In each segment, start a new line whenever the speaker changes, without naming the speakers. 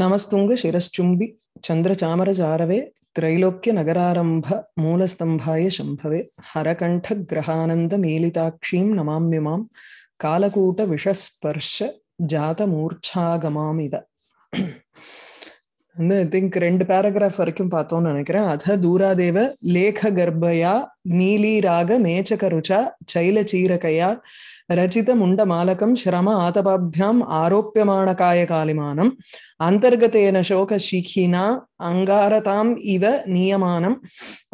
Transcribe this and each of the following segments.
నమస్తుంగ శిరశ్చుంబి చంద్రచామరచారవే త్రైలోక్య నగరారంభ మూలస్తంభాయ శంభవే హరకంఠగ్రహానంద మేలితాక్షీం నమామ్యమాం కాలకూట విషస్పర్శ జాతమూర్ఛాగమామిద வந்து I think ரெண்டு paragraph வரைக்கும் பார்த்தோம்னு நினைக்கிறேன் அத தூராதேவ லேக கர்ப்பயா நீலி ராக மேச்சகருச்சா சைல சீரகையா ரச்சித முண்ட மாலகம் ஸ்ரம ஆதபாபியாம் ஆரோப்பியமான காய காலிமானம் அந்தர்கத்தேன சோக சீகினா அங்காரதாம் இவ நியமானம்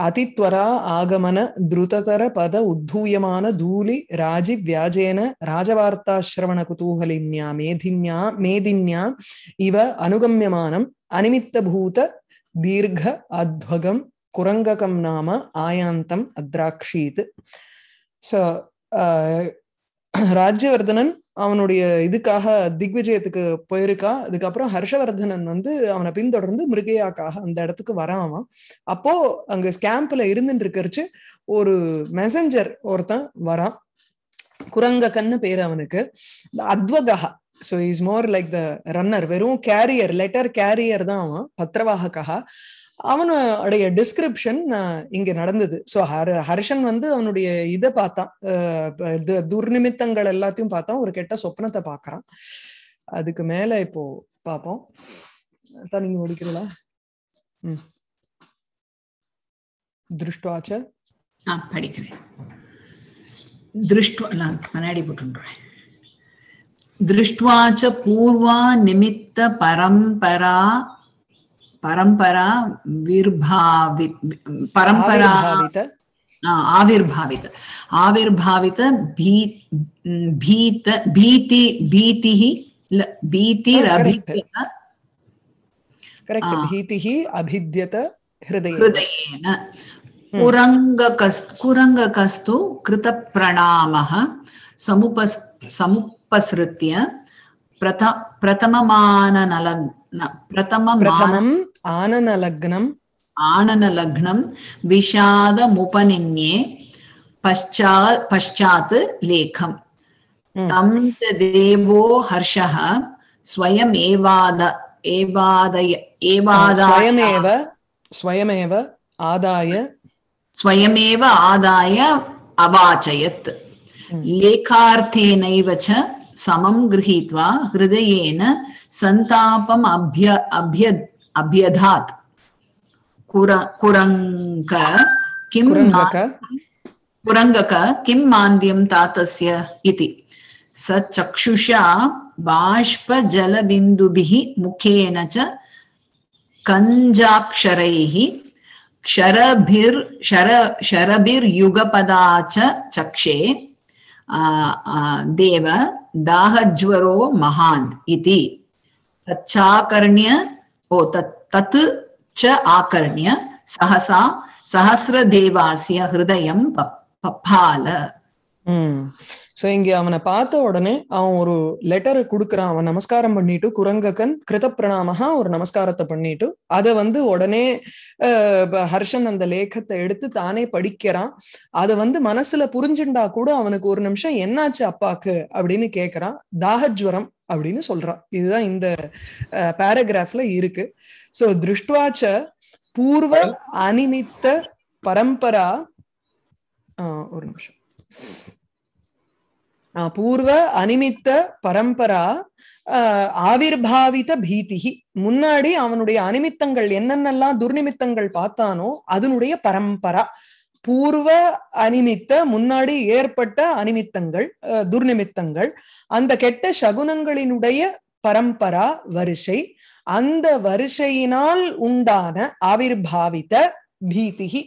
அதித்வரா ஆகமன திருததர பத உத்தூயமான தூலி ராஜி வியாஜேன ராஜவார்த்தாசிரவண குதூகலின்யா மேதின்யா மேதின்யா இவ அனுகமியமானம் அனிமித்த பூத அத்வகம் குரங்ககம் நாம ஆயாந்தம் அத்ராக்ஷீத் ஸோ ராஜ்யவர்தனன் அவனுடைய இதுக்காக திக்விஜயத்துக்கு போயிருக்கா அதுக்கப்புறம் ஹர்ஷவர்தனன் வந்து அவனை பின்தொடர்ந்து மிருகையாக்காக அந்த இடத்துக்கு வரான் அப்போ அங்க ஸ்கேம்ப்ல இருந்துட்டு இருக்கிறச்சு ஒரு மெசஞ்சர் ஒருத்தன் வரான் குரங்ககன்னு பேர் அவனுக்கு அத்வகா so is more like the runner வெறும் கேரியர் லெட்டர் கேரியர் தான் அவன் பத்திரவாகக்கா அவனுடைய டிஸ்கிரிப்ஷன் இங்க நடந்தது சோ ஹர் ஹர்ஷன் வந்து அவனுடைய இதை பார்த்தான் துர்நிமித்தங்கள் எல்லாத்தையும் பார்த்தான் ஒரு கெட்ட சொப்னத்தை பார்க்கறான் அதுக்கு மேல இப்போ பார்ப்போம் தான் நீங்க முடிக்கிறீங்களா ம் திருஷ்டுவாச்ச
படிக்கிறேன் திருஷ்டு முன்னாடி போட்டுன்றேன் दृष्ट्वा च परंपरा परंपरा विर्भावित परंपरा आविर्भावित आविर्भावित भी भीत
भीति भीतिः भीतिरभिद्यत भीति भीतिः अभिद्यत हृदयेन
हम्म।
कुरङ्गकस्
कुरङ्गकस्तु कृतप्रणामः समुप समुप उपसृत्य प्रथ प्रथममाननलग्न प्रथमम् आननलग्नम् आननलग्नं विषादमुपनिन्ये पश्चा पश्चात् लेखम् तं च देवो हर्षः स्वयमेवाद एवादय एवादय एवादायमेव
स्वयमेव आदाय स्वयमेव
आदाय अवाचयत् लेखार्थेनैव च समं गृहीत्वा हृदयेन सन्तापम् अभ्य अभ्य अभ्यधात् कुर कुरङ्क किं कुरङ्गक किं मान्द्यं तातस्य इति स चक्षुषा बाष्पजलबिन्दुभिः मुखेन च कञ्जाक्षरैः क्षरभिर् शर शरभिर्युगपदा च चक्षे देव दाहज्वरो महान् इति तच्चाकर्ण्य ओ तत् तत् च आकर्ण्य सहसा सहस्रदेवास्य
हृदयं पप्पाल சோ இங்க அவனை பார்த்த உடனே அவன் ஒரு லெட்டர் கொடுக்குறான் அவன் நமஸ்காரம் பண்ணிட்டு குரங்ககன் கிருத பிரணாமகா ஒரு நமஸ்காரத்தை பண்ணிட்டு அதை வந்து உடனே ஹர்ஷன் அந்த லேக்கத்தை எடுத்து தானே படிக்கிறான் அதை வந்து மனசுல புரிஞ்சுண்டா கூட அவனுக்கு ஒரு நிமிஷம் என்னாச்சு அப்பாக்கு அப்படின்னு கேட்கறான் தாகஜ்வரம் அப்படின்னு சொல்றான் இதுதான் இந்த பேராகிராஃப்ல இருக்கு சோ திருஷ்டுவாச்ச பூர்வ அனிமித்த பரம்பரா ஒரு நிமிஷம் பூர்வ அனிமித்த பரம்பரா ஆவிர்பாவித பீதிகி முன்னாடி அவனுடைய அனிமித்தங்கள் என்னென்னலாம் துர்நிமித்தங்கள் பார்த்தானோ அதனுடைய பரம்பரா பூர்வ அனிமித்த முன்னாடி ஏற்பட்ட அனிமித்தங்கள் துர்நிமித்தங்கள் அந்த கெட்ட சகுனங்களினுடைய பரம்பரா வரிசை அந்த வரிசையினால் உண்டான ஆவிர்பாவித பீதிகி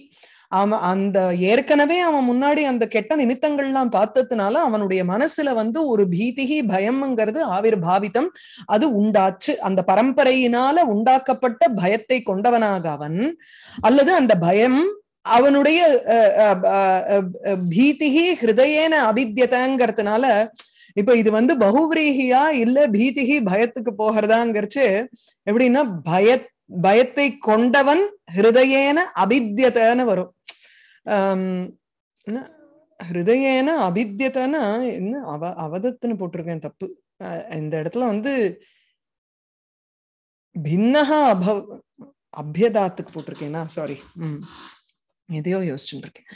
அவன் அந்த ஏற்கனவே அவன் முன்னாடி அந்த கெட்ட நிமித்தங்கள் எல்லாம் பார்த்ததுனால அவனுடைய மனசுல வந்து ஒரு பீதிகி பயம்ங்கிறது ஆவிர் பாவிதம் அது உண்டாச்சு அந்த பரம்பரையினால உண்டாக்கப்பட்ட பயத்தை கொண்டவனாக அவன் அல்லது அந்த பயம் அவனுடைய பீதிகி ஹிருதயேன அபித்தியதங்கிறதுனால இப்ப இது வந்து பகுவிரீகியா இல்ல பீதிகி பயத்துக்கு போகிறதாங்கிறச்சு எப்படின்னா பய பயத்தை கொண்டவன் ஹிருதயேன அபித்தியதன்னு வரும் ஹிருதயேன அபித்தியத்தைன்னா என்ன அவ அவதத்துன்னு போட்டிருக்கேன் தப்பு இந்த இடத்துல வந்து பின்னகா அபவ் அபியதாத்துக்கு போட்டிருக்கேனா சாரி உம் எதையோ யோசிச்சுட்டு இருக்கேன்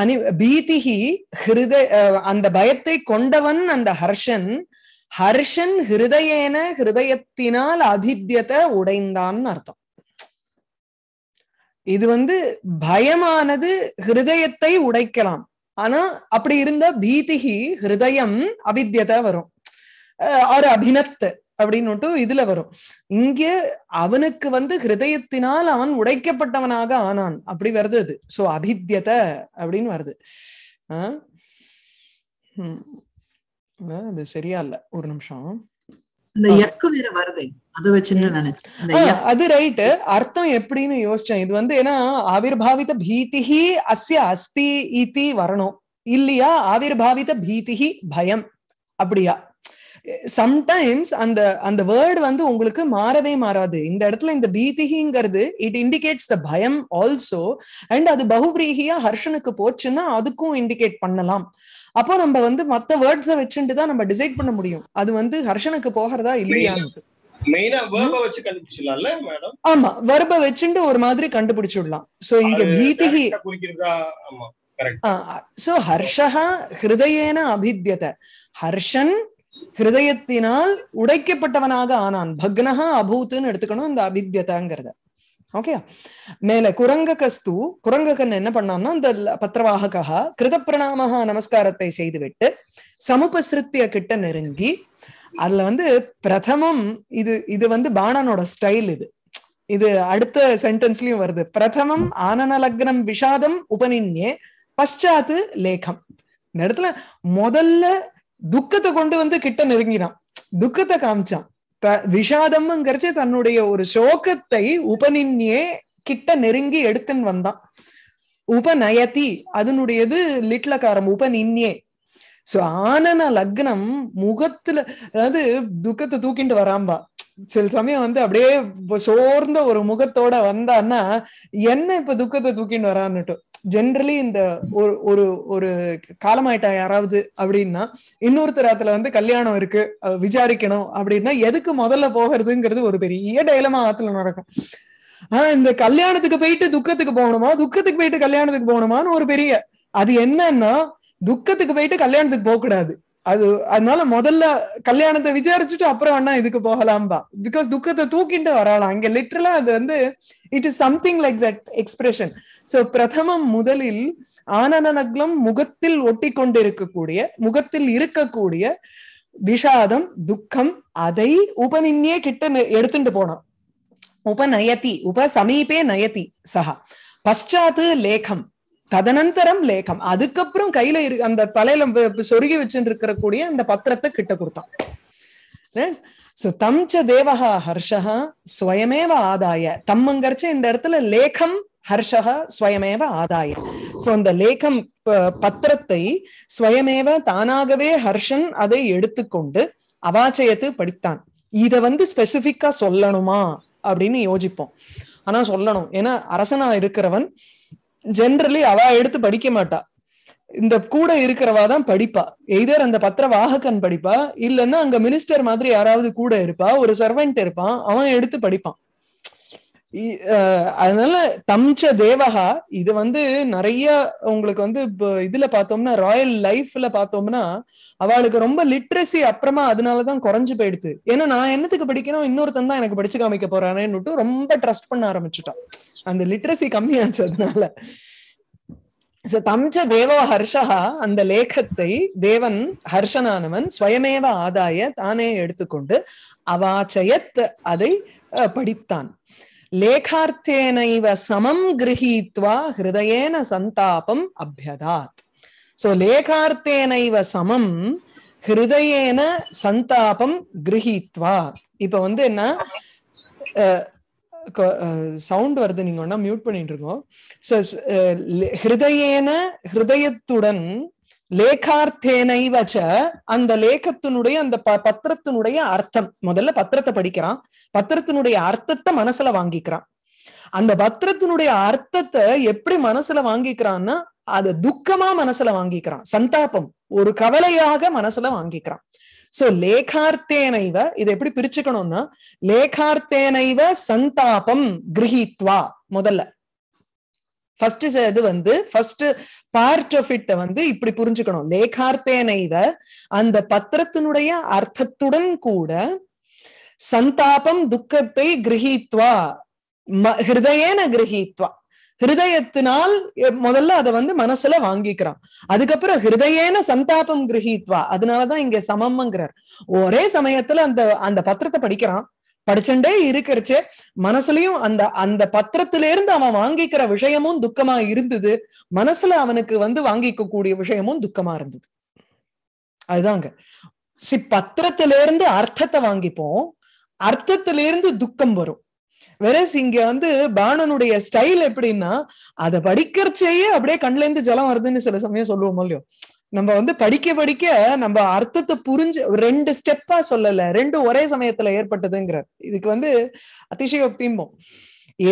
அனி பீதிகி ஹிருத அந்த பயத்தை கொண்டவன் அந்த ஹர்ஷன் ஹர்ஷன் ஹிருதயேன ஹிருதயத்தினால் அபித்தியத்தை உடைந்தான்னு அர்த்தம் இது வந்து பயமானது ஹிருதயத்தை உடைக்கலாம் ஆனா அப்படி இருந்த பீதிகி ஹிருதயம் அபித்தியதா வரும் ஆறு அபினத்து அப்படின்னுட்டு இதுல வரும் இங்கே அவனுக்கு வந்து ஹிருதயத்தினால் அவன் உடைக்கப்பட்டவனாக ஆனான் அப்படி வருது அது சோ அபித்யத அப்படின்னு வருது ஆஹ் அது சரியா இல்ல ஒரு நிமிஷம் இந்த எக்கு வேற வருதே அது ரைட்டு அர்த்தம் எப்படின்னு யோசிச்சேன் இது வந்து ஏன்னா ஆவிர்பாவித பீதிஹி அஸ்ய அஸ்தி இதி வரணும் இல்லையா ஆவிர்பாவித பீதிஹி பயம் அப்படியா சம்டைம்ஸ் அந்த அந்த வேர்டு வந்து உங்களுக்கு மாறவே மாறாது இந்த இடத்துல இந்த பீதிகிங்கிறது இட் இண்டிகேட்ஸ் த பயம் ஆல்சோ அண்ட் அது பகுபிரீகியா ஹர்ஷனுக்கு போச்சுன்னா அதுக்கும் இண்டிகேட் பண்ணலாம் அப்போ நம்ம வந்து மத்த வேர்ட்ஸ வச்சுட்டு தான் நம்ம டிசைட் பண்ண முடியும் அது வந்து ஹர்ஷனுக்கு போகிறதா இல்லையா ஆமா வெர்ப வச்சுட்டு ஒரு மாதிரி கண்டுபிடிச்சிடலாம் சோ இங்க பீதிகி சோ ஹர்ஷா ஹிருதயேன அபித்தியத ஹர்ஷன் ஹிருதயத்தினால் உடைக்கப்பட்டவனாக ஆனான் பக்னஹா அபூத்துன்னு எடுத்துக்கணும் இந்த அபித்தியதாங்கிறத ஓகே மேல குரங்ககஸ்து குரங்ககன் என்ன பண்ணான்னா அந்த கிருத கிருதப்பிரணாமகா நமஸ்காரத்தை செய்துவிட்டு சமுபசிருத்திய கிட்ட நெருங்கி அதுல வந்து பிரதமம் இது இது வந்து பாணனோட ஸ்டைல் இது இது அடுத்த சென்டென்ஸ்லயும் வருது பிரதமம் ஆனன லக்னம் விஷாதம் உபநின்னே பஷாத்து லேகம் இந்த இடத்துல முதல்ல துக்கத்தை கொண்டு வந்து கிட்ட நெருங்கினான் துக்கத்தை காமிச்சான் த விஷாதம்ங்கிறச்சு தன்னுடைய ஒரு சோகத்தை உபநின்னே கிட்ட நெருங்கி எடுத்துன்னு வந்தான் உபநயதி அதனுடையது காரம் உபநின்னே சோ ஆனன லக்னம் முகத்துல அதாவது துக்கத்தை தூக்கிட்டு வராம்பா சில சமயம் வந்து அப்படியே சோர்ந்த ஒரு முகத்தோட வந்தான்னா என்ன இப்ப துக்கத்தை தூக்கிட்டு வரான்னுட்டு ஜென்ரலி இந்த ஒரு ஒரு ஒரு காலமாயிட்டா யாராவது அப்படின்னா இன்னொருத்தர் அதுல வந்து கல்யாணம் இருக்கு விசாரிக்கணும் அப்படின்னா எதுக்கு முதல்ல போகிறதுங்கிறது ஒரு பெரிய டைலமா ஆத்துல நடக்கும் ஆனா இந்த கல்யாணத்துக்கு போயிட்டு துக்கத்துக்கு போகணுமா துக்கத்துக்கு போயிட்டு கல்யாணத்துக்கு போகணுமான்னு ஒரு பெரிய அது என்னன்னா துக்கத்துக்கு போயிட்டு கல்யாணத்துக்கு போக கூடாது அது அதனால முதல்ல கல்யாணத்தை விசாரிச்சுட்டு அப்புறம் வேணா இதுக்கு போகலாம்பா பிகாஸ் துக்கத்தை தூக்கிட்டு வரலாம் அங்க லிட்ரலா அது வந்து it is something like that expression so பிரதமம் முதலில் ஆனநகலம் முகத்தில் ஒட்டி கொண்டிருக்கக்கூடிய முகத்தில் இருக்கக்கூடிய விஷாதம் துக்கம் அதை உபநின்னே கிட்ட எடுத்துட்டு போனான் உபநயதி உப சமீபே நயதி சஹா பஷாத்து லேகம் ததனந்தரம் லேகம் அதுக்கப்புறம் கையில இரு அந்த தலையில சொருகி வச்சுட்டு கூடிய அந்த பத்திரத்தை கிட்ட கொடுத்தான் சோ தேவகா ஹர்ஷகா ஸ்வயமேவ ஆதாய தம்மங்கரிச்ச இந்த இடத்துல லேகம் ஹர்ஷகா ஸ்வயமேவ ஆதாய சோ அந்த லேகம் பத்திரத்தை ஸ்வயமேவ தானாகவே ஹர்ஷன் அதை எடுத்துக்கொண்டு அவாச்சயத்து படித்தான் இத வந்து ஸ்பெசிபிக்கா சொல்லணுமா அப்படின்னு யோசிப்போம் ஆனா சொல்லணும் ஏன்னா அரசனா இருக்கிறவன் ஜென்ரலி அவ எடுத்து படிக்க மாட்டா இந்த கூட இருக்கிறவா தான் படிப்பா எய்தர் அந்த பத்திர வாகக்கன் படிப்பா இல்லைன்னா அங்க மினிஸ்டர் மாதிரி யாராவது கூட இருப்பா ஒரு சர்வெண்ட் இருப்பான் அவன் எடுத்து படிப்பான் அதனால தம்ச தேவகா இது வந்து நிறைய உங்களுக்கு வந்து இதுல பார்த்தோம்னா ராயல் லைஃப்ல பார்த்தோம்னா அவளுக்கு ரொம்ப லிட்ரஸி அப்புறமா அதனாலதான் குறைஞ்சு போயிடுது ஏன்னா நான் என்னத்துக்கு படிக்கணும் இன்னொருத்தன் தான் எனக்கு படிச்சு காமிக்க போறானேன்னுட்டு ரொம்ப ட்ரஸ்ட் பண்ண ஆரம்பிச்சுட்டான் அந்த லிட்ரஸி கம்மியாச்சு அதனால தம்ச தேவோ ஹர்ஷா அந்த லேகத்தை தேவன் ஹர்ஷனானவன் ஸ்வயமேவ ஆதாய தானே எடுத்துக்கொண்டு அவாச்சயத் அதை படித்தான் லேகார்த்தேனைவ சமம் கிரகித்வா ஹிருதயேன சந்தாபம் அபியதாத் சோ லேகார்த்தேனைவ சமம் ஹிருதயேன சந்தாபம் கிரகித்வா இப்ப வந்து என்ன சவுண்ட் வருது நீங்க ஒன்னா மியூட் பண்ணிட்டு இருக்கோம் சோ ஹிருதயேன ஹிருதயத்துடன் லேகார்த்தேனைவச்ச அந்த லேகத்தினுடைய அந்த பத்திரத்தினுடைய அர்த்தம் முதல்ல பத்திரத்தை படிக்கிறான் பத்திரத்தினுடைய அர்த்தத்தை மனசுல வாங்கிக்கிறான் அந்த பத்திரத்தினுடைய அர்த்தத்தை எப்படி மனசுல வாங்கிக்கிறான்னா அது துக்கமா மனசுல வாங்கிக்கிறான் சந்தாபம் ஒரு கவலையாக மனசுல வாங்கிக்கிறான் சோ லேகார்த்தேனைவ இதை எப்படி பிரிச்சுக்கணும்னா லேகார்த்தேனைவ சந்தாபம் கிரகித்வா முதல்ல ஃபர்ஸ்ட் இது வந்து ஃபர்ஸ்ட் பார்ட் ஆஃப் இட்ட வந்து இப்படி புரிஞ்சுக்கணும் லேகார்த்தேனைவ அந்த பத்திரத்தினுடைய அர்த்தத்துடன் கூட சந்தாபம் துக்கத்தை கிரகித்வா ஹிருதயேன கிரகித்வா ஹிருதயத்தினால் முதல்ல அதை வந்து மனசுல வாங்கிக்கிறான் அதுக்கப்புறம் ஹிருதயேன சந்தாபம் கிரகித்வா அதனாலதான் இங்க சமம்ங்கிறார் ஒரே சமயத்துல அந்த அந்த பத்திரத்தை படிக்கிறான் படிச்சுட்டே இருக்கிறச்சே மனசுலயும் அந்த அந்த பத்திரத்தில இருந்து அவன் வாங்கிக்கிற விஷயமும் துக்கமா இருந்தது மனசுல அவனுக்கு வந்து வாங்கிக்க கூடிய விஷயமும் துக்கமா இருந்தது அதுதாங்க சி பத்திரத்திலிருந்து அர்த்தத்தை வாங்கிப்போம் அர்த்தத்திலிருந்து துக்கம் வரும் வெரஸ் இங்க வந்து பானனுடைய ஸ்டைல் எப்படின்னா அதை படிக்கிறச்சேயே அப்படியே கண்ல இருந்து ஜலம் வருதுன்னு சில சமயம் சொல்லுவோம் இல்லையோ நம்ம வந்து படிக்க படிக்க நம்ம அர்த்தத்தை புரிஞ்சு ரெண்டு ஸ்டெப்பா சொல்லல ரெண்டு ஒரே சமயத்துல ஏற்பட்டதுங்கிறார் இதுக்கு வந்து அதிசயோக்திம்போம்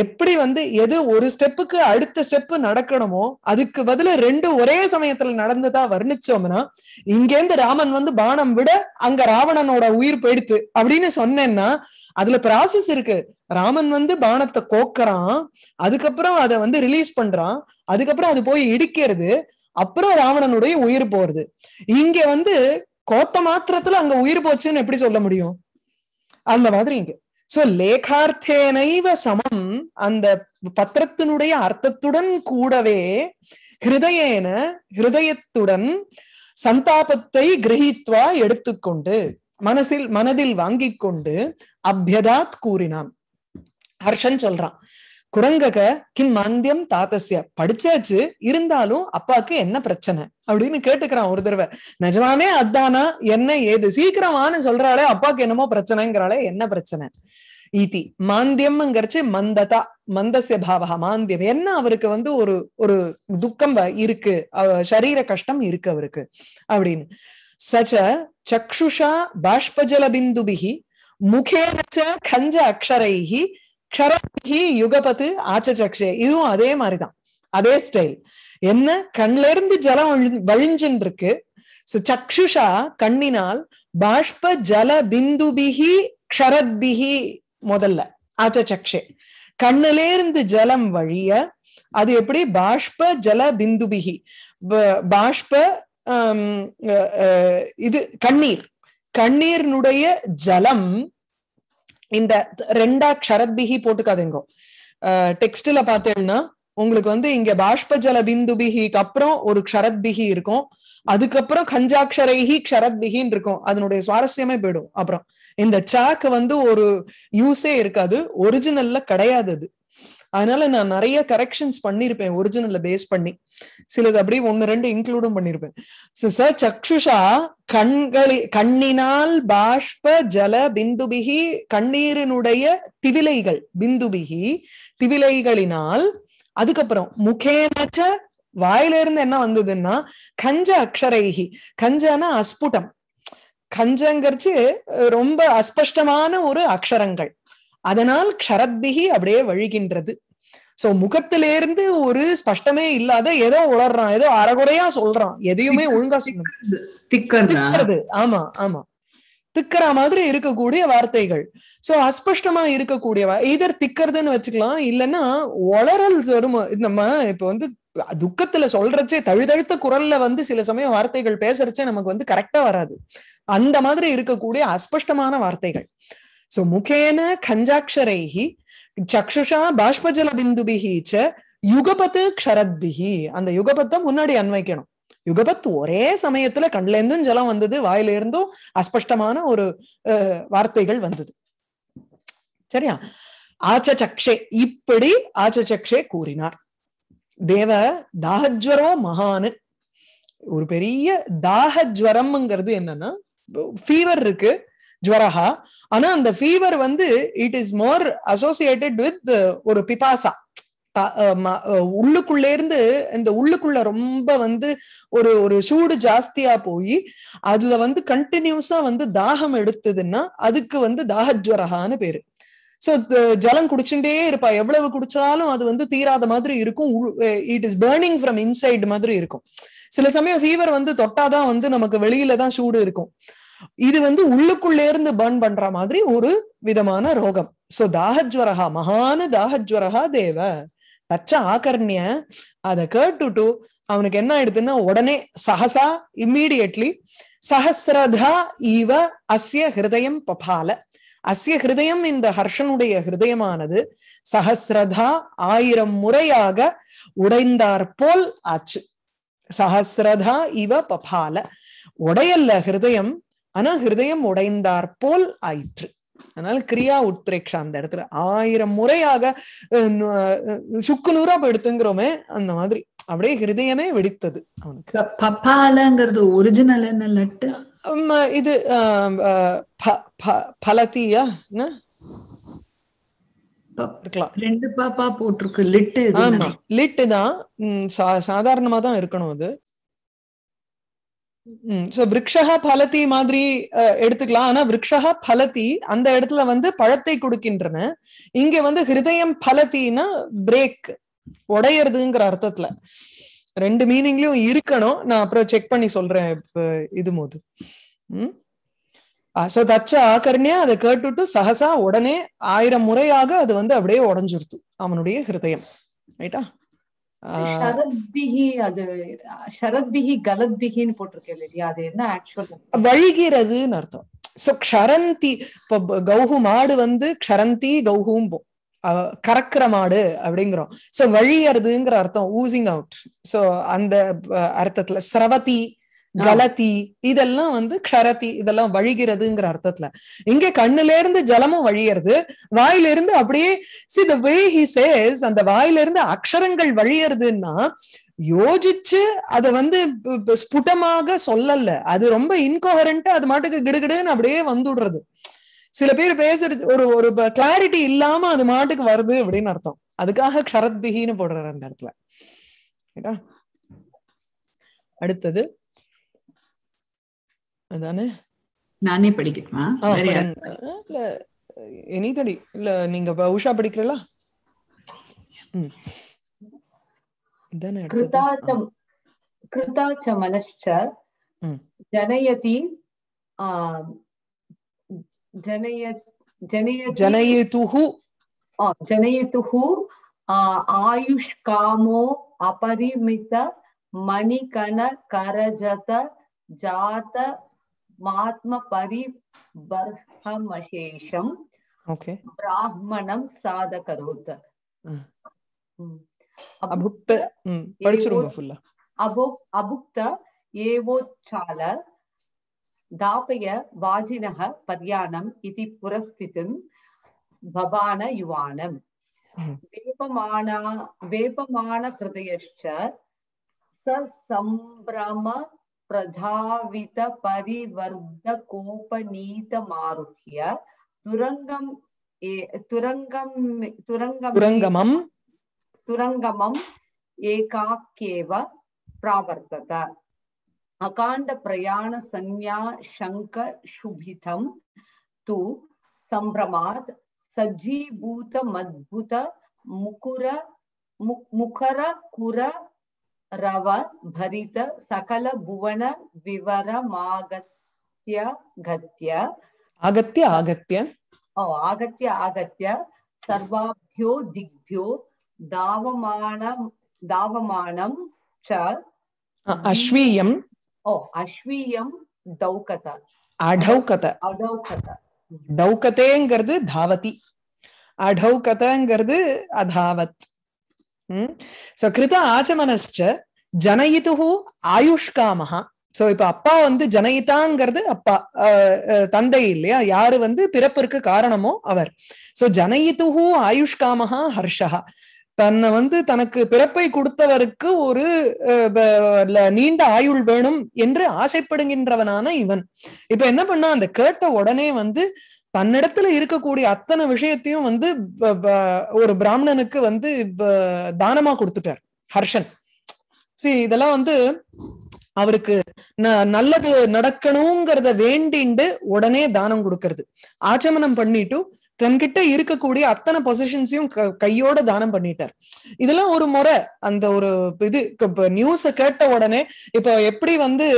எப்படி வந்து எது ஒரு ஸ்டெப்புக்கு அடுத்த ஸ்டெப் நடக்கணுமோ அதுக்கு பதில ரெண்டு ஒரே சமயத்துல நடந்ததா வர்ணிச்சோம்னா இங்கேருந்து ராமன் வந்து பானம் விட அங்க ராவணனோட உயிர் போயிடுத்து அப்படின்னு சொன்னேன்னா அதுல ப்ராசஸ் இருக்கு ராமன் வந்து பானத்தை கோக்குறான் அதுக்கப்புறம் அதை வந்து ரிலீஸ் பண்றான் அதுக்கப்புறம் அது போய் இடிக்கிறது அப்புறம் ராவணனுடைய உயிர் போறது இங்க வந்து கோத்த மாத்திரத்துல அங்க உயிர் போச்சுன்னு எப்படி சொல்ல முடியும் அந்த மாதிரி இங்க சோ லேகார்த்தேனைவ சமம் அந்த பத்திரத்தினுடைய அர்த்தத்துடன் கூடவே ஹிருதயேன ஹிருதயத்துடன் சந்தாபத்தை கிரகித்வா எடுத்துக்கொண்டு மனசில் மனதில் வாங்கி கொண்டு அபியதாத் கூறினான் ஹர்ஷன் சொல்றான் குரங்கக கிம் மந்தியம் தாத்தசிய படிச்சாச்சு இருந்தாலும் அப்பாக்கு என்ன பிரச்சனை அப்படின்னு கேட்டுக்கிறான் ஒரு தடவை நிஜமாவே அதானா என்ன ஏது சீக்கிரமானு சொல்றாளே அப்பாக்கு என்னமோ பிரச்சனைங்கிறாளே என்ன பிரச்சனை ஈதி மாந்தியம்ங்கிறச்சு மந்ததா மந்தசிய பாவகா மாந்தியம் என்ன அவருக்கு வந்து ஒரு ஒரு துக்கம் இருக்கு சரீர கஷ்டம் இருக்கு அவருக்கு அப்படின்னு சச்ச சக்ஷுஷா பாஷ்பஜல பிந்துபிகி முகேனச்ச கஞ்ச அக்ஷரைகி க்ஷரஹி யுகபத்து ஆச்சச்சக்ஷே இதுவும் அதே மாதிரிதான் அதே ஸ்டைல் என்ன கண்ல இருந்து ஜலம் வழிஞ்சுன்னு இருக்கு சக்ஷுஷா கண்ணினால் பாஷ்ப ஜல பிந்துபிகி க்ஷரத்பிகி முதல்ல ஆச்சச்சக்ஷே கண்ணிலே இருந்து ஜலம் வழிய அது எப்படி பாஷ்ப ஜல பிஹி பாஷ்ப இது கண்ணீர் கண்ணீர்னுடைய ஜலம் இந்த ரெண்டா க்ஷரத்பிஹி போட்டுக்காதுங்க டெக்ஸ்ட்ல பார்த்தேன்னா உங்களுக்கு வந்து இங்க பாஷ்ப ஜல பிந்து பிஹிக்கு அப்புறம் ஒரு க்ஷரத் பிஹி இருக்கும் அதுக்கப்புறம் கஞ்சாட்சரைஹி க்ஷரத் இருக்கும் அதனுடைய சுவாரஸ்யமே போயிடும் அப்புறம் இந்த சாக்கு வந்து ஒரு யூஸே இருக்காது ஒரிஜினல்ல கிடையாது அது அதனால நான் நிறைய கரெக்ஷன்ஸ் பண்ணிருப்பேன் ஒரிஜினல்ல பேஸ் பண்ணி சிலது அப்படியே ஒன்னு ரெண்டு இன்க்ளூடும் பண்ணியிருப்பேன் சக்ஷுஷா கண்களி கண்ணினால் பாஷ்ப ஜல பிந்துபிகி கண்ணீரினுடைய திவிலைகள் பிந்துபிகி திவிலைகளினால் அதுக்கப்புறம் முகேனச்ச வாயில இருந்து என்ன வந்ததுன்னா கஞ்ச அக்ஷரைகி கஞ்சனா அஸ்புடம் கஞ்சங்கரிச்சு ரொம்ப அஸ்பஷ்டமான ஒரு அக்ஷரங்கள் அதனால் க்ஷரத்பிகி அப்படியே வழிகின்றது சோ இருந்து ஒரு ஸ்பஷ்டமே இல்லாத ஏதோ உளர்றான் ஏதோ அறகுறையா சொல்றான் எதையுமே ஒழுங்கா திக்கிறது ஆமா ஆமா திக்கிற மாதிரி இருக்கக்கூடிய வார்த்தைகள் சோ அஸ்பஷ்டமா இருக்கக்கூடிய இதர் திக்கிறதுன்னு வச்சுக்கலாம் இல்லைன்னா ஒளரல் வரும் நம்ம இப்ப வந்து துக்கத்துல சொல்றச்சே தழுதழுத்த குரல்ல வந்து சில சமயம் வார்த்தைகள் பேசுறச்சே நமக்கு வந்து கரெக்டா வராது அந்த மாதிரி இருக்கக்கூடிய அஸ்பஷ்டமான வார்த்தைகள் சோ முகேன खञ्जाक्षरैः சக்ஷுஷா பாஷ்பஜல பிந்துபிஹி ச யுகபத்து க்ஷரத்பிஹி அந்த யுகபத்தை முன்னாடி அன்வைக்கணும் யுகபத் ஒரே சமயத்துல கண்ல இருந்தும் ஜலம் வந்தது வாயில இருந்தும் அஸ்பஷ்டமான ஒரு வார்த்தைகள் வந்தது சரியா ஆச்சச்சக்ஷே இப்படி ஆச்சச்சக்ஷே கூறினார் தேவ தாகஜ்வரோ மகானு ஒரு பெரிய தாகஜ்வரம்ங்கிறது என்னன்னா ஃபீவர் இருக்கு ஜுவரஹா ஆனா அந்த ஃபீவர் வந்து it is more associated with ஒரு பிபாசா உள்ளுக்குள்ளே இருந்து இந்த உள்ளுக்குள்ள ரொம்ப வந்து ஒரு ஒரு சூடு ஜாஸ்தியா போய் அதுல வந்து கண்டினியூஸா வந்து தாகம் எடுத்ததுன்னா அதுக்கு வந்து தாகஜ்வரஹான்னு பேரு சோ ஜலம் குடிச்சுட்டே இருப்பா எவ்வளவு குடிச்சாலும் அது வந்து தீராத மாதிரி இருக்கும் it is burning from inside மாதிரி இருக்கும் சில சமயம் ஃபீவர் வந்து தொட்டாதான் வந்து நமக்கு வெளியில தான் சூடு இருக்கும் இது வந்து உள்ளுக்குள்ளே இருந்து பர்ன் பண்ற மாதிரி ஒரு விதமான ரோகம் சோ தாகஜ்வரஹா மகான தாகஜ்வரஹா தேவ தச்ச ஆக்கர்ணிய அதை கேட்டுட்டு அவனுக்கு என்ன ஆயிடுதுன்னா உடனே சஹசா இம்மீடியட்லி சஹசிரதா இவ அஸ்ய ஹிருதயம் பபால அஸ்ய ஹிருதயம் இந்த ஹர்ஷனுடைய ஹிருதயமானது சஹசிரதா ஆயிரம் முறையாக உடைந்தார் போல் ஆச்சு சஹசிரதா இவ பபால உடையல்ல ஹிருதயம் ஆனா ஹிருதயம் உடைந்தார் போல் ஆயிற்று அதனால கிரியா உத்ரேக்ஷா அந்த இடத்துல ஆயிரம் முறையாக சுக்குநூறா எடுத்துங்கிறோமே அந்த மாதிரி அப்படியே ஹிருதயமே வெடித்தது அவனுக்கு பப்பாலங்கிறது ஒரிஜினல் என்ன லட்டு இது பலத்தியா ரெண்டு பாப்பா போட்டிருக்கு லிட்டு லிட்டு தான் சாதாரணமா தான் இருக்கணும் அது சோ விரக்ஷா பலத்தி மாதிரி எடுத்துக்கலாம் ஆனா விரக்ஷா பலத்தி அந்த இடத்துல வந்து பழத்தை கொடுக்கின்றன இங்க வந்து ஹிருதயம் பலத்தின்னா பிரேக் உடையறதுங்கிற அர்த்தத்துல ரெண்டு மீனிங்லயும் இருக்கணும் நான் அப்புறம் செக் பண்ணி சொல்றேன் இது போது உம் சோ தச்ச ஆக்கர்ணியா அதை கேட்டுட்டு சகசா உடனே ஆயிரம் முறையாக அது வந்து அப்படியே உடஞ்சிருத்து அவனுடைய ஹிருதயம் ரைட்டா அது
அது போட்டிருக்கேன் என்ன
வழிகிறதுன்னு அர்த்தம் சோ க்ஷரந்தி இப்ப கௌஹு மாடு வந்து க்ஷரந்தி கௌஹூம்போம் கறக்கிற மாடு அப்படிங்கிறோம் சோ வழியறதுங்கிற அர்த்தம் ஊசிங் அவுட் சோ அந்த அர்த்தத்துல சிரவதி ஜலதி இதெல்லாம் வந்து க்ஷரதி இதெல்லாம் வழிகிறதுங்கிற அர்த்தத்துல இங்க கண்ணுல இருந்து ஜலமும் வழியறது வாயிலிருந்து அப்படியே see the way he says அந்த வாயிலிருந்து அக்ஷரங்கள் வழியறதுன்னா யோசிச்சு அத வந்து ஸ்புடமாக சொல்லல அது ரொம்ப இன்கோஹரண்டா அது மாட்டுக்கு கிடுகிடுன்னு அப்படியே வந்துடுறது சில பேர் பேசுறது ஒரு ஒரு கிளாரிட்டி இல்லாம அது மாட்டுக்கு வருது அப்படின்னு அர்த்தம் அதுக்காக க்ஷரத் பிகின்னு போடுறாரு அந்த இடத்துல அடுத்தது அதானே நானே படிக்கட்டுமா இல்ல எனிதடி இல்ல நீங்க உஷா படிக்கிறீங்களா
கிருதா ச மனஷ்ச ஜனயதி ஜனய ஜனய ஜனயதுஹு ஜனயதுஹு ஆயுஷ் காமோ अपरिमित मणिकण करजत जात மாத்ம பரிபர்ஹமசேஷம் பிராமணம் சாதகரோத் அபுக்த படிச்சிருங்க ஃபுல்லா அபோ அபுக்த ஏவோச்சால தாபய வாஜினக பர்யானம் இதி புரஸ்திதம் பவான யுவானம் வேபமான வேபமான ஹிருதயஷ்ச ச சம்பிரம प्रधावित परिवर्ध कोपनीत मारुह्य तुरंगम तुरंगम तुरंगम तुरंगमम तुरंगमम एकाक्येव प्रावर्तत अकाण्डप्रयाणसंज्ञा शुभितम तु सम्भ्रमात् सज्जीभूतमद्भुत मुकुर मुखरकुर ರವ ಭರಿತ ಸಕಲ ಭುವನ ವಿವರಮಾಗತ್ಯ
ಗತ್ಯ ಆಗತ್ಯ ಆಗತ್ಯ
ಓ ಆಗತ್ಯ ಆಗತ್ಯ ಸರ್ವಾಭ್ಯೋ ದಿಗ್ಭ್ಯೋ ದಾವಮಾನ ದಾವಮಾನಂ ಚ ಅಶ್ವೀಯಂ ಓ ಅಶ್ವೀಯಂ ದೌಕತ
ಅಢೌಕತ ಅಢೌಕತ டௌகத்தேங்கிறது தாவதி அடௌகதங்கிறது அதாவத் சோ கிருத ஆச்சமனஸ்ட ஜனயித்து ஆயுஷ்காமஹா சோ இப்ப அப்பா வந்து ஜனயிதாங்கிறது அப்பா தந்தை இல்லையா யாரு வந்து பிறப்பிற்கு காரணமோ அவர் சோ ஜனயித்து ஆயுஷ்காமஹா ஹர்ஷஹா தன்னை வந்து தனக்கு பிறப்பை கொடுத்தவருக்கு ஒரு நீண்ட ஆயுள் வேணும் என்று ஆசைப்படுகின்றவனான இவன் இப்ப என்ன பண்ணா அந்த கேட்ட உடனே வந்து தன்னிடத்துல இருக்கக்கூடிய அத்தனை விஷயத்தையும் வந்து ஒரு பிராமணனுக்கு வந்து தானமா கொடுத்துட்டார் ஹர்ஷன் சி இதெல்லாம் வந்து அவருக்கு நல்லது நடக்கணுங்கிறத வேண்டிண்டு உடனே தானம் கொடுக்கறது ஆச்சமனம் பண்ணிட்டு தன்கிட்ட இருக்கக்கூடிய அத்தனை பொசிஷன்ஸையும் கையோட தானம் பண்ணிட்டார் இதெல்லாம் ஒரு முறை அந்த ஒரு இது நியூஸ கேட்ட உடனே இப்ப எப்படி வந்து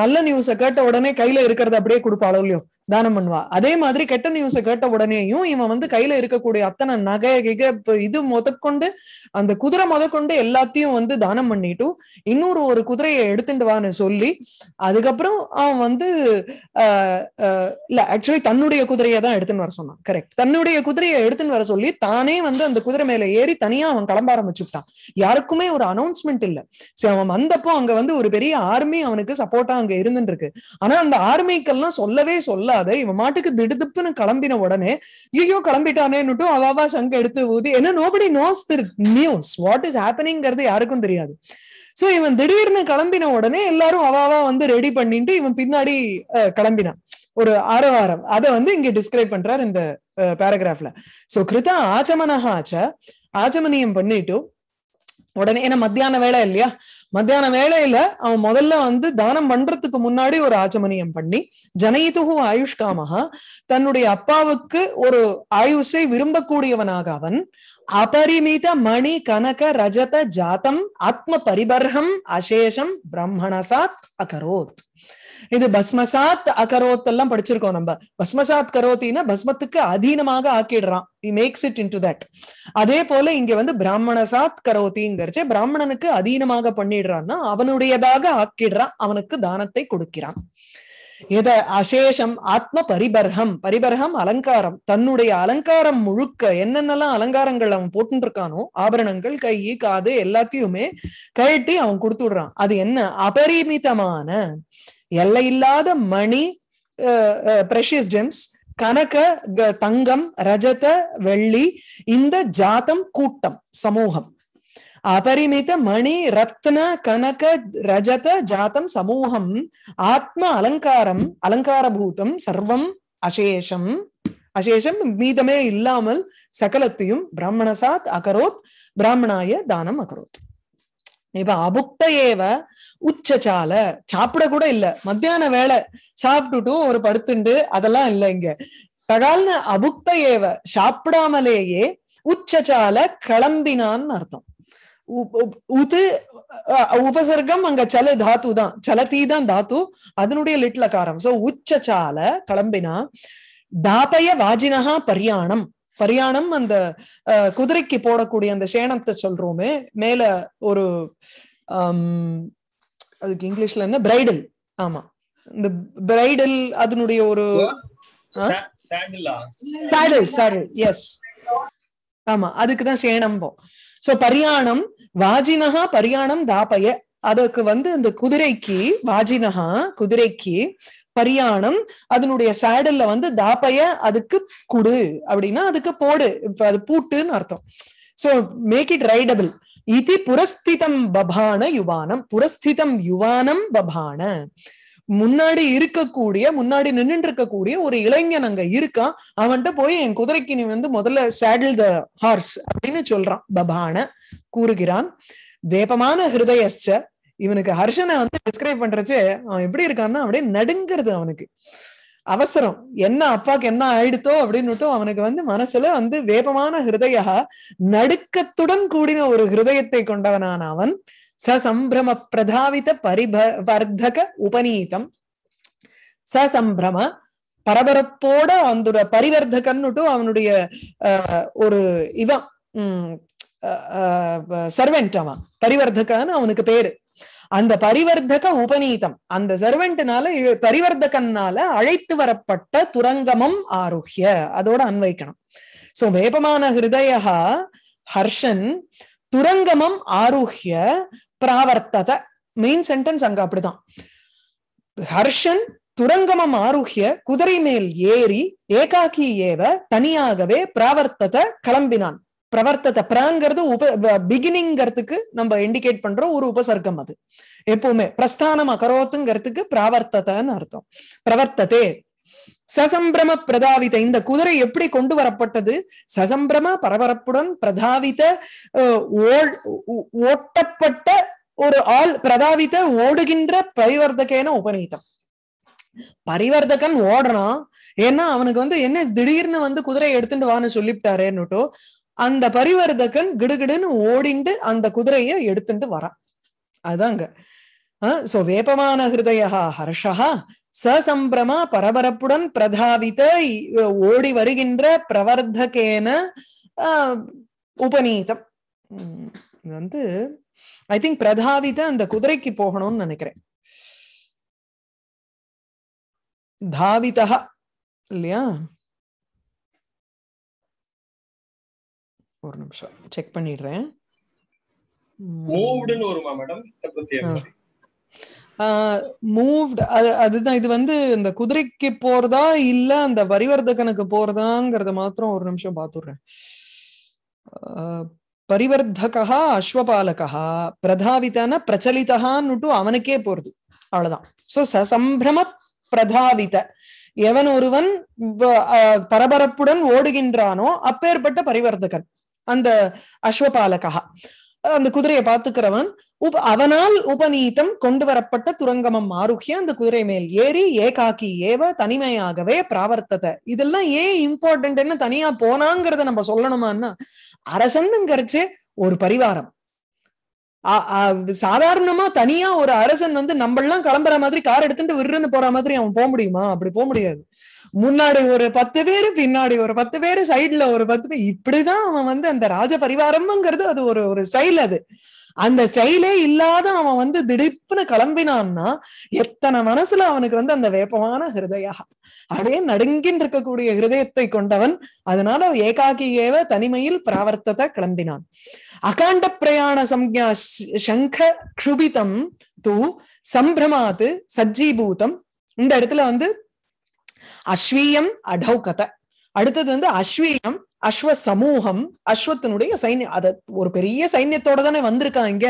நல்ல நியூஸ கேட்ட உடனே கையில இருக்கிறத அப்படியே கொடுப்பாளோ இல்லையோ தானம் பண்ணுவா அதே மாதிரி கெட்ட நியூஸ கேட்ட உடனேயும் இவன் வந்து கையில இருக்கக்கூடிய அத்தனை நகை கிக இது முதற்கொண்டு அந்த குதிரை முதற்கொண்டு எல்லாத்தையும் வந்து தானம் பண்ணிட்டு இன்னொரு ஒரு குதிரையை எடுத்துட்டுவான்னு சொல்லி அதுக்கப்புறம் அவன் வந்து இல்ல ஆக்சுவலி தன்னுடைய குதிரையை தான் எடுத்துன்னு வர சொன்னான் கரெக்ட் தன்னுடைய குதிரையை எடுத்துன்னு வர சொல்லி தானே வந்து அந்த குதிரை மேல ஏறி தனியா அவன் கிளம்ப ஆரம்பிச்சுட்டான் யாருக்குமே ஒரு அனௌன்ஸ்மெண்ட் இல்ல சரி அவன் வந்தப்போ அங்க வந்து ஒரு பெரிய ஆர்மி அவனுக்கு சப்போர்ட்டா அங்க இருந்துருக்கு இருக்கு ஆனா அந்த ஆர்மிக்கெல்லாம் சொல்லவே சொல்ல புரியாத இவன் மாட்டுக்கு திடுதுப்புன்னு கிளம்பின உடனே ஐயோ கிளம்பிட்டானேன்னு அவாவா சங்க எடுத்து ஊதி ஏன்னா nobody knows true news what is ஹேப்பனிங்கிறது யாருக்கும் தெரியாது சோ இவன் திடீர்னு கிளம்பின உடனே எல்லாரும் அவாவா வந்து ரெடி பண்ணிட்டு இவன் பின்னாடி கிளம்பினான் ஒரு ஆரவாரம் அதை வந்து இங்க டிஸ்கிரைப் பண்றாரு இந்த பேராகிராஃப்ல சோ கிருதா ஆச்சமனாக ஆச்ச ஆச்சமனியம் பண்ணிட்டு உடனே ஏன்னா மத்தியான வேலை இல்லையா மத்தியான வேலையில அவன் முதல்ல வந்து தானம் பண்றதுக்கு முன்னாடி ஒரு ஆச்சமனியம் பண்ணி ஜனயிதுகு ஆயுஷ்காமகா தன்னுடைய அப்பாவுக்கு ஒரு ஆயுஷை விரும்பக்கூடியவனாக அவன் அபரிமித மணி கனக ரஜத ஜாத்தம் ஆத்ம பரிபர்ஹம் அசேஷம் பிரம்மணசாத் அகரோத் இது பஸ்மசாத் அகரோத் எல்லாம் படிச்சிருக்கோம் நம்ம பஸ்மசாத் கரோத்தின்னா பஸ்மத்துக்கு அதீனமாக ஆக்கிடுறான் he makes it into that அதே போல இங்க வந்து பிராமணசாத் கரோத்திங்கிறச்சே பிராமணனுக்கு அதீனமாக பண்ணிடுறான்னா அவனுடையதாக ஆக்கிடுறான் அவனுக்கு தானத்தை கொடுக்கிறான் எத அசேஷம் ஆத்ம பரிபர்ஹம் பரிபர்ஹம் அலங்காரம் தன்னுடைய அலங்காரம் முழுக்க என்னென்னலாம் அலங்காரங்கள் அவன் போட்டு இருக்கானோ ஆபரணங்கள் கை காது எல்லாத்தையுமே கழட்டி அவன் கொடுத்துடுறான் அது என்ன அபரிமிதமான எல்லையில்லாத மணி பிரஷியஸ் ஜெம்ஸ் கனக தங்கம் ரஜத வெள்ளி இந்த ஜாதம் கூட்டம் சமூகம் அபரிமித மணி ரத்ன கனக ரஜத ஜாதம் சமூகம் ஆத்ம அலங்காரம் அலங்காரபூதம் சர்வம் அசேஷம் அசேஷம் மீதமே இல்லாமல் சகலத்தையும் பிராமணசாத் அகரோத் பிராமணாய தானம் அகரோத் இப்ப அபுக்த ஏவ சாப்பிட கூட இல்ல மத்தியான வேலை சாப்பிட்டுட்டும் ஒரு படுத்துண்டு அதெல்லாம் இல்ல இங்க தகால்னு அபுக்த ஏவ சாப்பிடாமலேயே உச்சசால கிளம்பினான்னு அர்த்தம் உது உபசர்க்கம் அங்க சல தாத்து தான் சலதி தான் தாத்து அதனுடைய காரம் சோ உச்சசால கிளம்பினா தாபய வாஜினகா பரியாணம் பரியாணம் அந்த குதிரைக்கு போடக்கூடிய அந்த சேனத்தை சொல்றோமே மேல ஒரு அதுக்கு இங்கிலீஷ்ல என்ன பிரைடல் ஆமா இந்த பிரைடல் அதனுடைய ஒரு சேடல் சேடல் எஸ் ஆமா அதுக்குதான் சேனம்போம் சோ பரியாணம் வாஜினஹா பரியாணம் தாபய அதுக்கு வந்து இந்த குதிரைக்கு வாஜினஹா குதிரைக்கு பரியாணம் அதனுடைய சேடல்ல வந்து தாப்பைய அதுக்கு குடு அப்படின்னா அதுக்கு போடு இப்ப அது பூட்டுன்னு அர்த்தம் சோ மேக் இட் ரைடபிள் இது புரஸ்திதம் பபான யுவானம் புரஸ்திதம் யுவானம் பபான முன்னாடி இருக்கக்கூடிய முன்னாடி நின்றுட்டு இருக்கக்கூடிய ஒரு இளைஞன் அங்க இருக்கான் அவன்கிட்ட போய் என் குதிரைக்கு நீ வந்து முதல்ல சேடில் த ஹார்ஸ் அப்படின்னு சொல்றான் பபான கூறுகிறான் வேபமான ஹிருதயஸ்ட இவனுக்கு ஹர்ஷனை வந்து டிஸ்கிரைப் பண்றச்சு அவன் எப்படி இருக்கான்னா அப்படியே நடுங்கிறது அவனுக்கு அவசரம் என்ன அப்பாக்கு என்ன ஆயிடுத்தோ அப்படின்னுட்டும் அவனுக்கு வந்து மனசுல வந்து வேபமான ஹிருதயா நடுக்கத்துடன் கூடின ஒரு ஹிருதயத்தை கொண்டவனான அவன் சசம்பிரம பிரதாவித பரிப வர்த்தக உபநீதம் சசம்பிரம பரபரப்போட அந்த பரிவர்த்தகன்னுட்டு அவனுடைய ஒரு இவன் சர்வெண்ட் அவன் பரிவர்த்தகன்னு அவனுக்கு பேரு அந்த பரிவர்த்தக உபநீதம் அந்த சர்வெண்ட்னால பரிவர்த்தகனால அழைத்து வரப்பட்ட துரங்கமம் ஆரோக்கிய அதோட அன்வைக்கணும் சோ வேபமான ஹிருதயா ஹர்ஷன் துரங்கமம் ஆரோக்கிய பிராவர்த்தத மெயின் சென்டென்ஸ் அங்க அப்படிதான் ஹர்ஷன் துரங்கமம் ஆருஹ்ய குதிரை மேல் ஏறி ஏகாக்கி ஏவ தனியாகவே பிராவர்த்தத கிளம்பினான் பிரவர்த்தத்தை பிரங்கிறது உப பிகினிங்கிறதுக்கு நம்ம இண்டிகேட் பண்றோம் ஒரு உபசர்க்கம் அது எப்பவுமே பிரஸ்தானம் அகரோத்துங்கிறதுக்கு பிராவர்த்தத்தைன்னு அர்த்தம் பிரவர்த்ததே சசம்பிரம பிரதாவித இந்த குதிரை எப்படி கொண்டு வரப்பட்டது சசம்பிரம பரபரப்புடன் பிரதாவித ஓட்டப்பட்ட ஒரு ஆள் பிரதாவித ஓடுகின்ற பரிவர்த்தகேன உபநீதம் பரிவர்த்தகன் ஓடுறான் ஏன்னா அவனுக்கு வந்து என்ன திடீர்னு வந்து குதிரையை எடுத்துட்டு வான்னு சொல்லிவிட்டாரேன்னுட்டோ அந்த பரிவர்த்தகன் கிடுகிடுன்னு ஓடிண்டு அந்த குதிரைய எடுத்துட்டு வரான் அதாங்க சோ வேப்பமான ஹிருதயா ஹர்ஷா சசம்பிரமா பரபரப்புடன் பிரதாவித ஓடி வருகின்ற பிரவர்த்தகேன உபநீதம் வந்து ஐ திங்க் பிரதாவித அந்த குதிரைக்கு போகணும்னு நினைக்கிறேன் தாவிதா இல்லையா ஒரு நிமிஷம் செக் பண்ணிடுறேன் வருமா மேடம் அதுதான் இது வந்து இந்த குதிரைக்கு போறதா இல்ல அந்த பரிவர்த்தகனுக்கு போறதாங்கிறத மாத்திரம் ஒரு நிமிஷம் பாத்துடுறேன் பரிவர்த்தகா அஸ்வபாலகா பிரதாவிதன பிரச்சலிதான்னுட்டு அவனுக்கே போறது அவ்வளவுதான் சோ சசம்பிரம பிரதாவித எவன் ஒருவன் பரபரப்புடன் ஓடுகின்றானோ அப்பேற்பட்ட பரிவர்த்தகன் அந்த அஸ்வபாலகா அந்த குதிரையை பார்த்துக்கிறவன் உப அவனால் உபநீதம் கொண்டு வரப்பட்ட துரங்கமம் ஆருக்கிய அந்த குதிரை மேல் ஏறி ஏகாக்கி ஏவ தனிமையாகவே பிராவர்த்தத இதெல்லாம் ஏன் இம்பார்ட்டன்ட்னு தனியா போனாங்கிறத நம்ம சொல்லணுமான்னா அரசன்னுங்கிறச்சு ஒரு பரிவாரம் சாதாரணமா தனியா ஒரு அரசன் வந்து நம்ம எல்லாம் கிளம்புற மாதிரி கார் எடுத்துட்டு விருன்னு போற மாதிரி அவன் போக முடியுமா அப்படி போக முடியாது முன்னாடி ஒரு பத்து பேரு பின்னாடி ஒரு பத்து பேரு சைடுல ஒரு பத்து பேர் இப்படிதான் அவன் வந்து அந்த ராஜ பரிவாரம்ங்கிறது அது ஒரு ஒரு ஸ்டைல் அது அந்த ஸ்டைலே இல்லாத அவன் வந்து திடுப்புன்னு கிளம்பினான்னா எத்தனை மனசுல அவனுக்கு வந்து அந்த வேப்பமான ஹிருதயா அப்படியே நடுங்கின் இருக்கக்கூடிய ஹிருதயத்தை கொண்டவன் அதனால ஏகாக்கி ஏவ தனிமையில் பிராவர்த்தத்தை கிளம்பினான் அகாண்ட பிரயாண சம்யா சங்க க்ஷுபிதம் தூ சம்பிரமாத்து சஜ்ஜீபூதம் இந்த இடத்துல வந்து அஸ்வீயம் அடௌகத கதை அடுத்தது வந்து அஸ்வீயம் அஸ்வ சமூகம் அஸ்வத்தினுடைய சைன்யம் அத ஒரு பெரிய சைன்யத்தோட தானே வந்திருக்கான் இங்க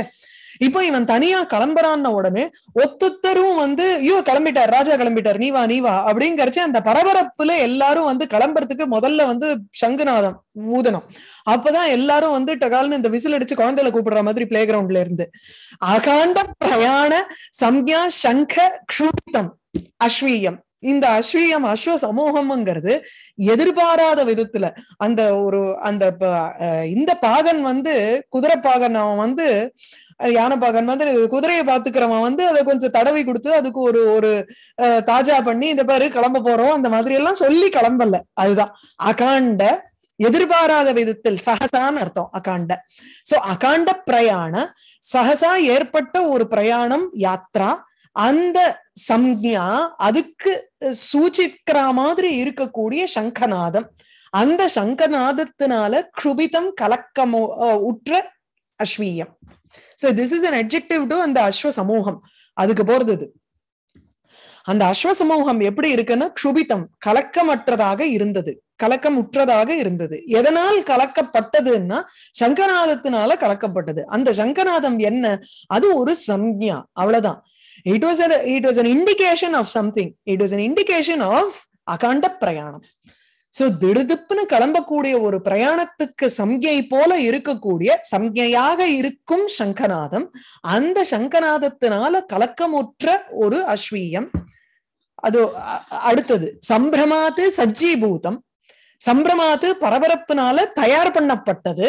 இப்போ இவன் தனியா கிளம்புறான்ன உடனே ஒத்துத்தரும் வந்து ஐயோ கிளம்பிட்டார் ராஜா கிளம்பிட்டார் நீவா நீவா அப்படிங்கிறச்சு அந்த பரபரப்புல எல்லாரும் வந்து கிளம்புறதுக்கு முதல்ல வந்து சங்குநாதம் ஊதனம் அப்பதான் எல்லாரும் வந்து டகால்னு இந்த விசில் அடிச்சு குழந்தைகளை கூப்பிடுற மாதிரி பிளே கிரவுண்ட்ல இருந்து அகாண்ட பிரயாண சம்யா சங்க க்ஷூத்தம் அஸ்வீயம் இந்த அஸ்வீயம் அஸ்வ சமூகம்ங்கிறது எதிர்பாராத விதத்துல அந்த ஒரு அந்த இந்த பாகன் வந்து குதிரை பாகன் அவன் வந்து யானை பாகன் வந்து குதிரையை பாத்துக்கிறவன் வந்து அதை கொஞ்சம் தடவி கொடுத்து அதுக்கு ஒரு ஒரு தாஜா பண்ணி இந்த பாரு கிளம்ப போறோம் அந்த மாதிரி எல்லாம் சொல்லி கிளம்பல அதுதான் அகாண்ட எதிர்பாராத விதத்தில் சகசான்னு அர்த்தம் அகாண்ட சோ அகாண்ட பிரயாண சகசா ஏற்பட்ட ஒரு பிரயாணம் யாத்ரா அந்த சம்ஞா அதுக்கு சூச்சிக்கிற மாதிரி இருக்கக்கூடிய சங்கநாதம் அந்த சங்கநாதத்தினால க்ருபிதம் கலக்கமோ உற்ற அஸ்வீயம் so this is an objective to அந்த அஸ்வ சமூகம் அதுக்கு போறது அந்த அஸ்வ சமூகம் எப்படி இருக்குன்னா க்ஷுபிதம் கலக்கமற்றதாக இருந்தது கலக்கம் உற்றதாக இருந்தது எதனால் கலக்கப்பட்டதுன்னா சங்கநாதத்தினால கலக்கப்பட்டது அந்த சங்கநாதம் என்ன அது ஒரு சம்யா அவ்வளவுதான் it was a it was an indication of something it was an indication அகாண்ட பிரயாணம் சோ திடுதுப்புன்னு கிளம்பக்கூடிய ஒரு பிரயாணத்துக்கு சம்யை போல இருக்கக்கூடிய சம்ஞையாக இருக்கும் சங்கநாதம் அந்த சங்கநாதத்தினால கலக்கமுற்ற ஒரு அஸ்வீயம் அது அடுத்தது சம்பிரமாத்து சஜ்ஜீபூதம் சம்பிரமாத்து பரபரப்புனால தயார் பண்ணப்பட்டது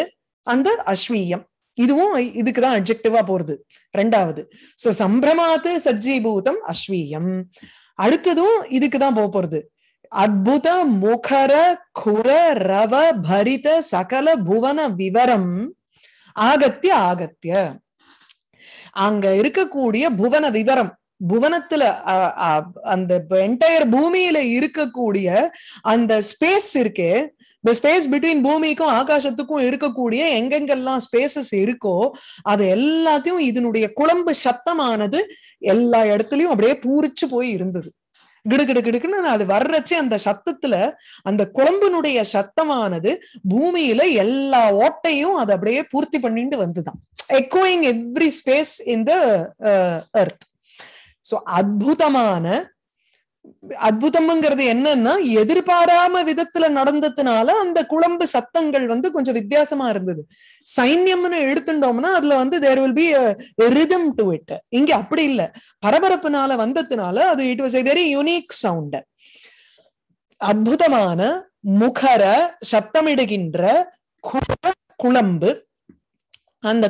அந்த அஸ்வீயம் இதுவும் இதுக்குதான் அப்ஜெக்டிவா போறது ரெண்டாவது சோ சம்பிரமாத்து சஜ்ஜீபூதம் அஸ்வீயம் அடுத்ததும் இதுக்குதான் போக போறது அத்புத முகர குர ரவ பரித சகல புவன விவரம் ஆகத்திய ஆகத்திய அங்க இருக்கக்கூடிய புவன விவரம் புவனத்துல அந்த என்டையர் பூமியில இருக்கக்கூடிய அந்த ஸ்பேஸ் இருக்கே இந்த ஸ்பேஸ் பிட்வீன் பூமிக்கும் ஆகாசத்துக்கும் இருக்கக்கூடிய எங்கெங்கெல்லாம் ஸ்பேசஸ் இருக்கோ அது எல்லாத்தையும் இதனுடைய குழம்பு சத்தமானது எல்லா இடத்துலயும் அப்படியே பூரிச்சு போய் இருந்தது கிடுகிடு கிடுக்குன்னு அது வர்றச்சு அந்த சத்தத்துல அந்த குழம்புனுடைய சத்தமானது பூமியில எல்லா ஓட்டையும் அது அப்படியே பூர்த்தி பண்ணிட்டு வந்துதான் எக்கோயிங் எவ்ரி ஸ்பேஸ் இன் த அர்த் சோ அற்புதமான அற்புதம்ங்கிறது என்னன்னா எதிர்பாராம விதத்துல நடந்ததுனால அந்த குழம்பு சத்தங்கள் வந்து கொஞ்சம் வித்தியாசமா இருந்தது சைன்யம்னு எடுத்துட்டோம்னா அதுல வந்து there will be rhythm to it இங்க அப்படி இல்ல பரபரப்புனால வந்ததுனால அது it was a very unique sound அற்புதமான முகர சத்தமிடுகின்ற குழம்பு அந்த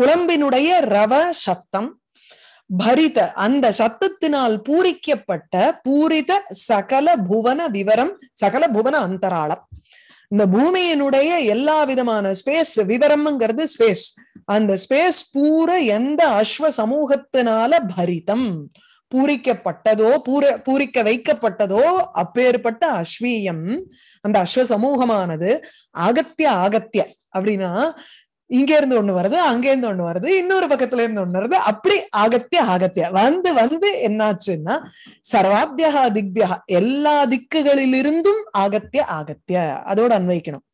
குழம்பினுடைய ரவ சத்தம் பரித அந்த சத்தத்தினால் பூரிக்கப்பட்ட பூரித சகல புவன விவரம் சகல புவன அந்தராளம் இந்த பூமியினுடைய எல்லா விதமான ஸ்பேஸ் விவரம்ங்கிறது ஸ்பேஸ் அந்த ஸ்பேஸ் பூர எந்த அஸ்வ சமூகத்தினால பரிதம் பூரிக்கப்பட்டதோ பூர பூரிக்க வைக்கப்பட்டதோ அப்பேற்பட்ட அஸ்வீயம் அந்த அஸ்வ சமூகமானது அகத்திய அகத்திய அப்படின்னா இங்க இருந்து ஒண்ணு வருது அங்க இருந்து ஒண்ணு வருது இன்னொரு பக்கத்துல இருந்து ஒண்ணு வருது அப்படி ஆகத்திய ஆகத்திய வந்து வந்து என்னாச்சுன்னா சர்வாபியா திக்பியா எல்லா திக்குகளிலிருந்தும் ஆகத்திய ஆகத்திய அதோட அன்வைக்கணும்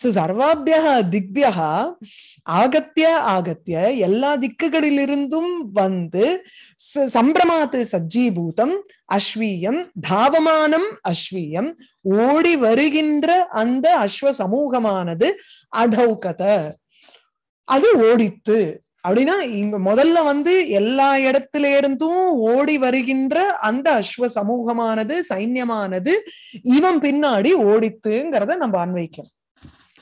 சோ சர்வாபியா திக்பியா ஆகத்திய ஆகத்திய எல்லா திக்குகளிலிருந்தும் வந்து சம்பிரமாத்து சஜ்ஜீபூதம் அஸ்வீயம் தாவமானம் அஸ்வீயம் ஓடி வருகின்ற அந்த அஸ்வ சமூகமானது அடௌகத அது ஓடித்து அப்படின்னா இங்க முதல்ல வந்து எல்லா இடத்துல இருந்தும் ஓடி வருகின்ற அந்த அஸ்வ சமூகமானது சைன்யமானது இவன் பின்னாடி ஓடித்துங்கிறத நம்ம அன்வைக்கணும்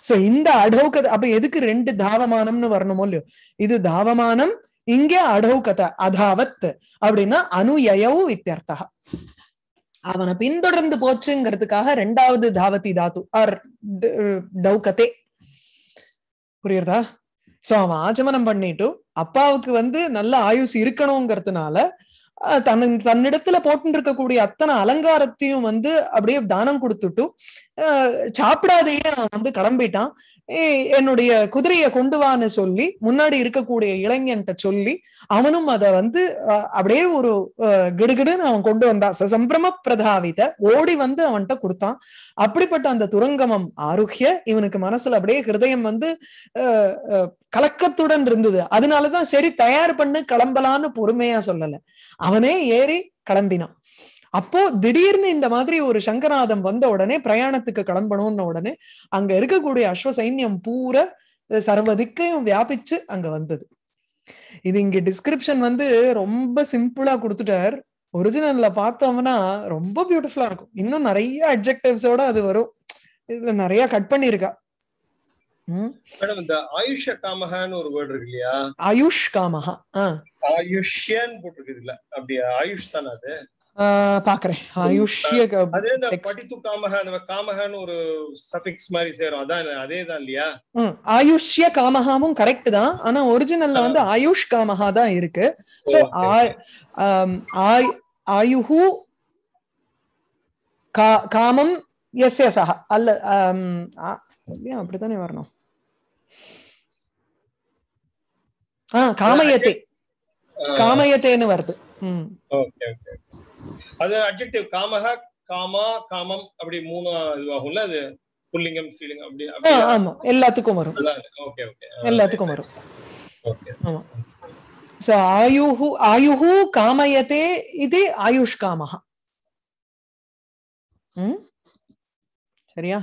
சோ இந்த அடவுகதை அப்ப எதுக்கு ரெண்டு தாவமானம்னு வரணுமோ இல்லையோ இது தாவமானம் இங்கே அடவுகதை அதாவத் அப்படின்னா அனுயவ் வித்தியர்த்தா அவனை பின்தொடர்ந்து போச்சுங்கிறதுக்காக ரெண்டாவது தாவதி தாத்து ஆர் டௌகத்தே புரியுறதா சோ அவன் ஆச்சமனம் பண்ணிட்டு அப்பாவுக்கு வந்து நல்ல ஆயுஸ் இருக்கணுங்கிறதுனால தன் தன்னிடத்துல போட்டு இருக்கக்கூடிய அத்தனை அலங்காரத்தையும் வந்து அப்படியே தானம் கொடுத்துட்டு சாப்பிடாதையே அவன் வந்து கிளம்பிட்டான் என்னுடைய குதிரையை கொண்டு வான்னு சொல்லி முன்னாடி இருக்கக்கூடிய இளைஞன்கிட்ட சொல்லி அவனும் அதை வந்து அப்படியே ஒரு கிடுகிடுன்னு அவன் கொண்டு வந்தான் சம்பிரம பிரதாவித ஓடி வந்து அவன்கிட்ட கொடுத்தான் அப்படிப்பட்ட அந்த துரங்கமம் ஆரோக்கிய இவனுக்கு மனசுல அப்படியே ஹிருதயம் வந்து கலக்கத்துடன் இருந்தது அதனாலதான் சரி தயார் பண்ணு கிளம்பலான்னு பொறுமையா சொல்லல அவனே ஏறி கிளம்பினான் அப்போ திடீர்னு இந்த மாதிரி ஒரு சங்கரநாதம் வந்த உடனே பிரயாணத்துக்கு கிளம்பணும்னு உடனே அங்க இருக்கக்கூடிய அஸ்வ சைன்யம் பூரா சர்வதிக்கையும் வியாபிச்சு அங்க வந்தது இது இங்க டிஸ்கிரிப்ஷன் வந்து ரொம்ப சிம்பிளா கொடுத்துட்டார் ஒரிஜினல்ல பார்த்தோம்னா ரொம்ப பியூட்டிஃபுல்லா இருக்கும் இன்னும் நிறைய அப்ஜெக்டிவ்ஸோட அது வரும் இதுல நிறைய கட் பண்ணிருக்கா மேடம் இந்த ஆயுஷ காமகான்னு ஒரு இருக்கு இல்லையா ஆயுஷ் காமகா ஆயுஷ்யன்னு போட்டிருக்கு இதுல அப்படியா ஆயுஷ் தானே அது பாக்குறேன் ஆயுஷ்ய அதே இந்த படித்து காமக நம்ம காமகன்னு ஒரு சஃபிக்ஸ் மாதிரி சேரும் அதான் அதே தான் இல்லையா ஆயுஷ்ய காமகாவும் கரெக்ட் தான் ஆனா ஒரிஜினல்ல வந்து ஆயுஷ் காமகா தான் இருக்கு சோ ஆயுஹு காமம் எஸ் எஸ் ஆஹா அல்ல அப்படித்தானே வரணும் ஆஹ் காமயத்தை காமயத்தேன்னு வருது ஓகே ஓகே அது அப்ஜெக்டிவ் காமக காமா காமம் அப்படி மூணு இதுவாகும்ல அது புல்லிங்கம் ஸ்ரீலிங்கம் அப்படி ஆமா எல்லாத்துக்கும் வரும் ஓகே ஓகே எல்லாத்துக்கும் வரும் ஆமா சோ ஆயுஹு ஆயுஹு காமயதே இது ஆயுஷ் காமஹ சரியா